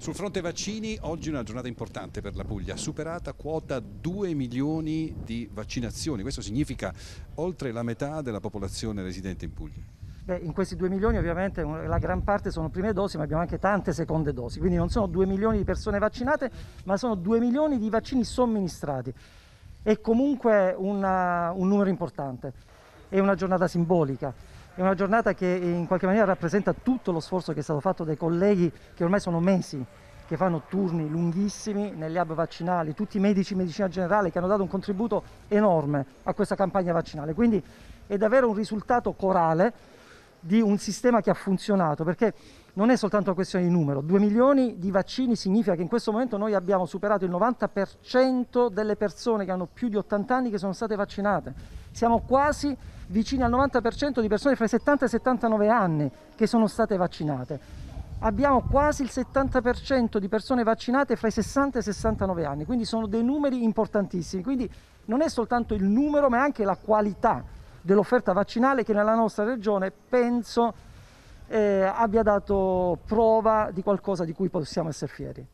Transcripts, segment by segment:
Sul fronte vaccini, oggi è una giornata importante per la Puglia, superata quota 2 milioni di vaccinazioni, questo significa oltre la metà della popolazione residente in Puglia. Beh, in questi 2 milioni ovviamente la gran parte sono prime dosi, ma abbiamo anche tante seconde dosi, quindi non sono 2 milioni di persone vaccinate, ma sono 2 milioni di vaccini somministrati. È comunque una, un numero importante, è una giornata simbolica è una giornata che eh, in qualche maniera rappresenta tutto lo sforzo che è stato fatto dai colleghi che ormai sono mesi che fanno turni lunghissimi negli hub vaccinali, tutti i medici di medicina generale che hanno dato un contributo enorme a questa campagna vaccinale. Quindi è davvero un risultato corale di un sistema che ha funzionato, perché non è soltanto una questione di numero, 2 milioni di vaccini significa che in questo momento noi abbiamo superato il 90% delle persone che hanno più di 80 anni che sono state vaccinate, siamo quasi vicini al 90% di persone fra i 70 e i 79 anni che sono state vaccinate. Abbiamo quasi il 70% di persone vaccinate fra i 60 e i 69 anni, quindi sono dei numeri importantissimi, quindi non è soltanto il numero ma è anche la qualità dell'offerta vaccinale che nella nostra regione penso eh, abbia dato prova di qualcosa di cui possiamo essere fieri.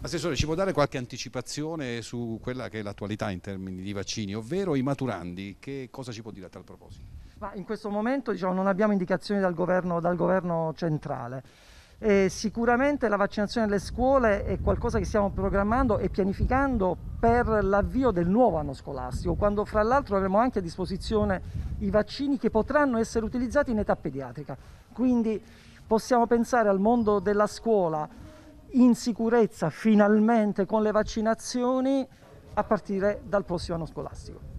Assessore, ci può dare qualche anticipazione su quella che è l'attualità in termini di vaccini, ovvero i maturandi, che cosa ci può dire a tal proposito? Ma in questo momento diciamo, non abbiamo indicazioni dal governo, dal governo centrale. E eh, sicuramente la vaccinazione delle scuole è qualcosa che stiamo programmando e pianificando per l'avvio del nuovo anno scolastico, quando fra l'altro avremo anche a disposizione i vaccini che potranno essere utilizzati in età pediatrica. Quindi possiamo pensare al mondo della scuola in sicurezza finalmente con le vaccinazioni a partire dal prossimo anno scolastico.